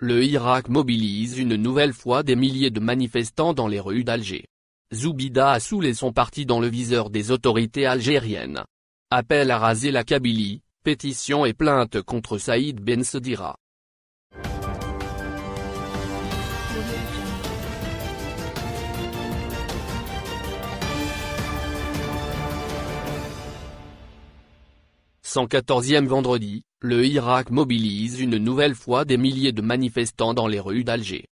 Le Irak mobilise une nouvelle fois des milliers de manifestants dans les rues d'Alger. Zoubida a et son parti dans le viseur des autorités algériennes. Appel à raser la Kabylie, pétition et plainte contre Saïd Ben Sedira. 114e vendredi, le Irak mobilise une nouvelle fois des milliers de manifestants dans les rues d'Alger.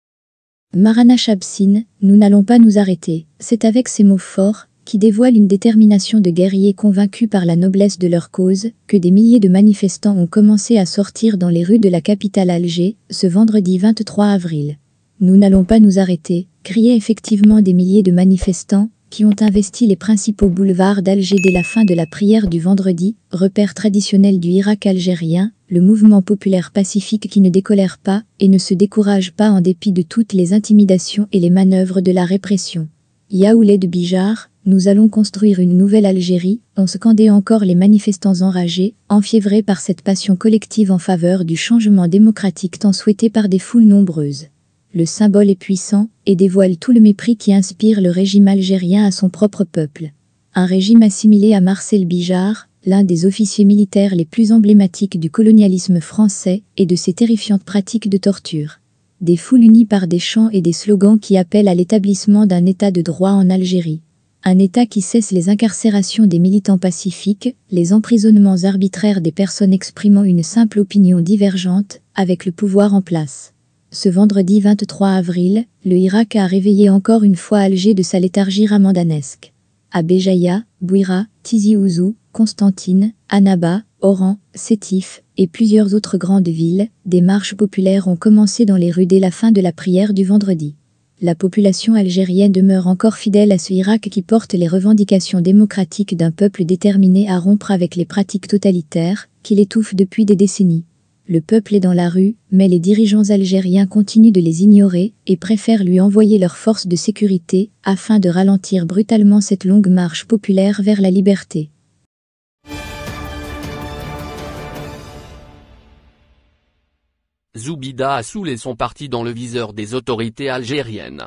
Marana Chabsine, nous n'allons pas nous arrêter. C'est avec ces mots forts, qui dévoilent une détermination de guerriers convaincus par la noblesse de leur cause, que des milliers de manifestants ont commencé à sortir dans les rues de la capitale Alger, ce vendredi 23 avril. Nous n'allons pas nous arrêter, criaient effectivement des milliers de manifestants, qui ont investi les principaux boulevards d'Alger dès la fin de la prière du vendredi, repère traditionnel du Irak algérien, le mouvement populaire pacifique qui ne décolère pas et ne se décourage pas en dépit de toutes les intimidations et les manœuvres de la répression. Yaoulet de Bijar, nous allons construire une nouvelle Algérie, ont scandé encore les manifestants enragés, enfiévrés par cette passion collective en faveur du changement démocratique tant souhaité par des foules nombreuses le symbole est puissant et dévoile tout le mépris qui inspire le régime algérien à son propre peuple. Un régime assimilé à Marcel Bijard, l'un des officiers militaires les plus emblématiques du colonialisme français et de ses terrifiantes pratiques de torture. Des foules unies par des chants et des slogans qui appellent à l'établissement d'un état de droit en Algérie. Un état qui cesse les incarcérations des militants pacifiques, les emprisonnements arbitraires des personnes exprimant une simple opinion divergente avec le pouvoir en place. Ce vendredi 23 avril, le Irak a réveillé encore une fois Alger de sa léthargie ramandanesque. À Béjaïa, Bouira, Tizi Ouzou, Constantine, Annaba, Oran, Sétif et plusieurs autres grandes villes, des marches populaires ont commencé dans les rues dès la fin de la prière du vendredi. La population algérienne demeure encore fidèle à ce Irak qui porte les revendications démocratiques d'un peuple déterminé à rompre avec les pratiques totalitaires qui l'étouffent depuis des décennies. Le peuple est dans la rue, mais les dirigeants algériens continuent de les ignorer et préfèrent lui envoyer leurs forces de sécurité afin de ralentir brutalement cette longue marche populaire vers la liberté. Zoubida Assoul et son parti dans le viseur des autorités algériennes.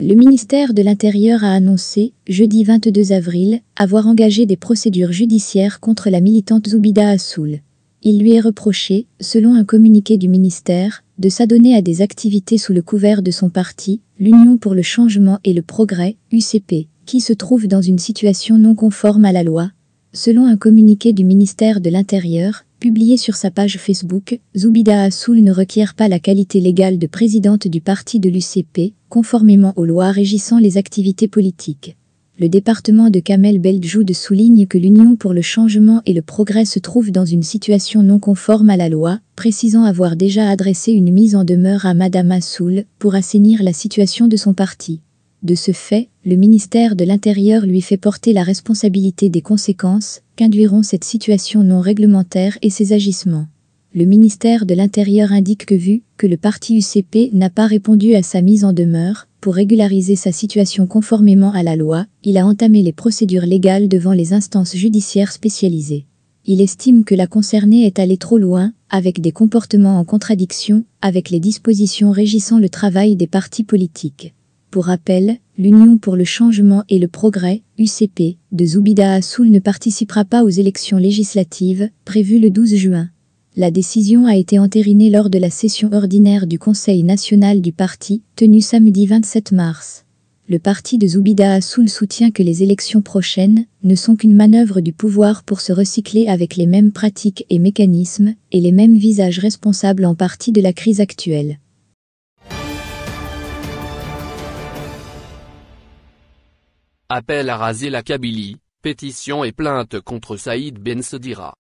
Le ministère de l'Intérieur a annoncé, jeudi 22 avril, avoir engagé des procédures judiciaires contre la militante Zoubida Assoul. Il lui est reproché, selon un communiqué du ministère, de s'adonner à des activités sous le couvert de son parti, l'Union pour le changement et le progrès, UCP, qui se trouve dans une situation non conforme à la loi. Selon un communiqué du ministère de l'Intérieur, publié sur sa page Facebook, Zoubida Assoul ne requiert pas la qualité légale de présidente du parti de l'UCP, conformément aux lois régissant les activités politiques le département de Kamel Beljoud souligne que l'Union pour le changement et le progrès se trouve dans une situation non conforme à la loi, précisant avoir déjà adressé une mise en demeure à Madame Assoul pour assainir la situation de son parti. De ce fait, le ministère de l'Intérieur lui fait porter la responsabilité des conséquences qu'induiront cette situation non réglementaire et ses agissements le ministère de l'Intérieur indique que vu que le parti UCP n'a pas répondu à sa mise en demeure, pour régulariser sa situation conformément à la loi, il a entamé les procédures légales devant les instances judiciaires spécialisées. Il estime que la concernée est allée trop loin, avec des comportements en contradiction avec les dispositions régissant le travail des partis politiques. Pour rappel, l'Union pour le changement et le progrès, UCP, de Zoubida Assoul ne participera pas aux élections législatives, prévues le 12 juin. La décision a été entérinée lors de la session ordinaire du Conseil national du parti, tenue samedi 27 mars. Le parti de Zoubida Assoul soutient que les élections prochaines ne sont qu'une manœuvre du pouvoir pour se recycler avec les mêmes pratiques et mécanismes et les mêmes visages responsables en partie de la crise actuelle. Appel à raser la Kabylie, pétition et plainte contre Saïd Ben Sedira.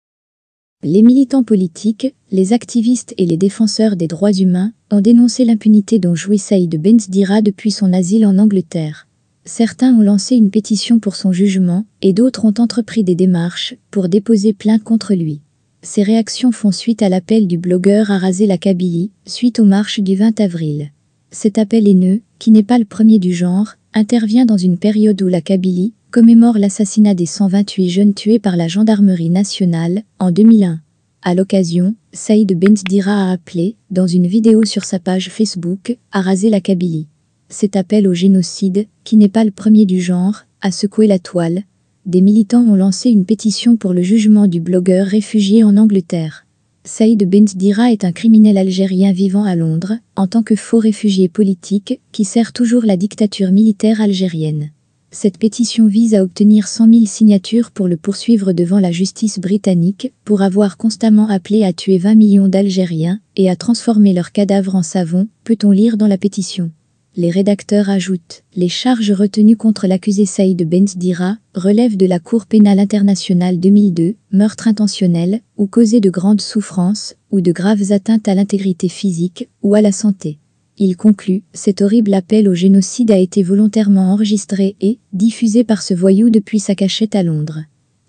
Les militants politiques, les activistes et les défenseurs des droits humains ont dénoncé l'impunité dont jouit Saïd Benzdira depuis son asile en Angleterre. Certains ont lancé une pétition pour son jugement et d'autres ont entrepris des démarches pour déposer plainte contre lui. Ces réactions font suite à l'appel du blogueur à raser la Kabylie suite aux marches du 20 avril. Cet appel haineux, qui n'est pas le premier du genre, intervient dans une période où la Kabylie commémore l'assassinat des 128 jeunes tués par la gendarmerie nationale en 2001. À l'occasion, Saïd Benzdira a appelé, dans une vidéo sur sa page Facebook, à raser la Kabylie. Cet appel au génocide, qui n'est pas le premier du genre, a secoué la toile. Des militants ont lancé une pétition pour le jugement du blogueur réfugié en Angleterre. Saïd ben Dira est un criminel algérien vivant à Londres, en tant que faux réfugié politique, qui sert toujours la dictature militaire algérienne. Cette pétition vise à obtenir 100 000 signatures pour le poursuivre devant la justice britannique, pour avoir constamment appelé à tuer 20 millions d'Algériens et à transformer leurs cadavres en savon, peut-on lire dans la pétition. Les rédacteurs ajoutent Les charges retenues contre l'accusé Saïd Benz-Dira relèvent de la Cour pénale internationale 2002, meurtre intentionnel, ou causé de grandes souffrances, ou de graves atteintes à l'intégrité physique ou à la santé. Il conclut Cet horrible appel au génocide a été volontairement enregistré et diffusé par ce voyou depuis sa cachette à Londres.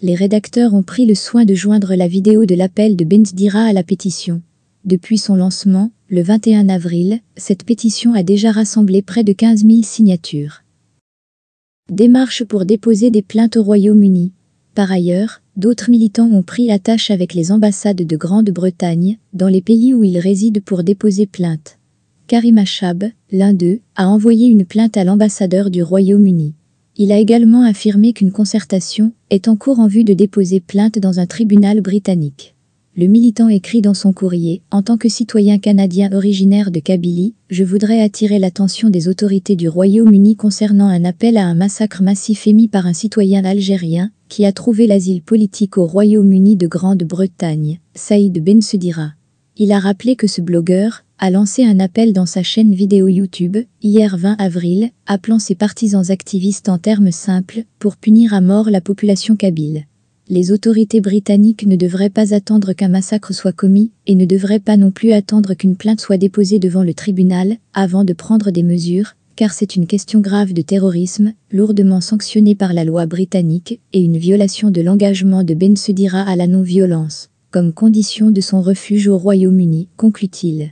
Les rédacteurs ont pris le soin de joindre la vidéo de l'appel de Benz-Dira à la pétition. Depuis son lancement, le 21 avril, cette pétition a déjà rassemblé près de 15 000 signatures. Démarche pour déposer des plaintes au Royaume-Uni. Par ailleurs, d'autres militants ont pris la tâche avec les ambassades de Grande-Bretagne, dans les pays où ils résident pour déposer plainte. Karim Achab, l'un d'eux, a envoyé une plainte à l'ambassadeur du Royaume-Uni. Il a également affirmé qu'une concertation est en cours en vue de déposer plainte dans un tribunal britannique le militant écrit dans son courrier « En tant que citoyen canadien originaire de Kabylie, je voudrais attirer l'attention des autorités du Royaume-Uni concernant un appel à un massacre massif émis par un citoyen algérien qui a trouvé l'asile politique au Royaume-Uni de Grande-Bretagne, Saïd Ben Sedira. Il a rappelé que ce blogueur a lancé un appel dans sa chaîne vidéo YouTube, hier 20 avril, appelant ses partisans activistes en termes simples pour punir à mort la population kabyle les autorités britanniques ne devraient pas attendre qu'un massacre soit commis et ne devraient pas non plus attendre qu'une plainte soit déposée devant le tribunal avant de prendre des mesures, car c'est une question grave de terrorisme, lourdement sanctionnée par la loi britannique, et une violation de l'engagement de Ben Sedira à la non-violence, comme condition de son refuge au Royaume-Uni, conclut-il.